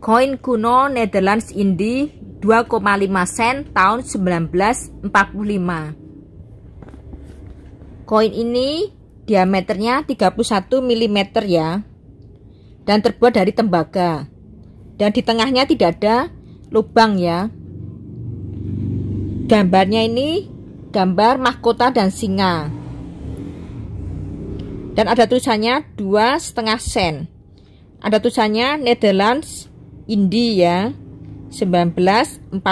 Koin kuno Netherlands Indi 2,5 sen tahun 1945. Koin ini diameternya 31 mm ya. Dan terbuat dari tembaga. Dan di tengahnya tidak ada lubang ya. Gambarnya ini gambar mahkota dan singa. Dan ada tulisannya 2,5 sen. Ada tulisannya Netherlands India ya, 1945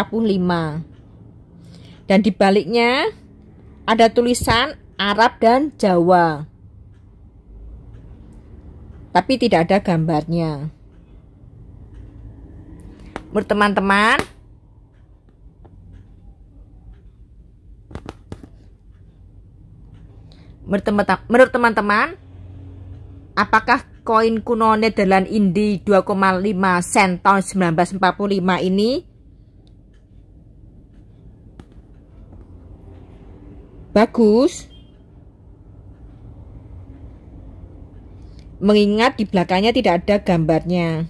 dan dibaliknya ada tulisan Arab dan Jawa tapi tidak ada gambarnya menurut teman-teman menurut teman-teman apakah Koin kuno Nederland Indi 2,5 sen tahun 1945 ini bagus mengingat di belakangnya tidak ada gambarnya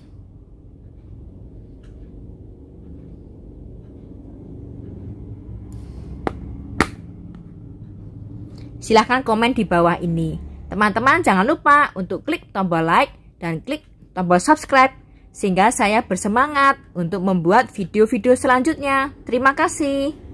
silahkan komen di bawah ini Teman-teman jangan lupa untuk klik tombol like dan klik tombol subscribe sehingga saya bersemangat untuk membuat video-video selanjutnya. Terima kasih.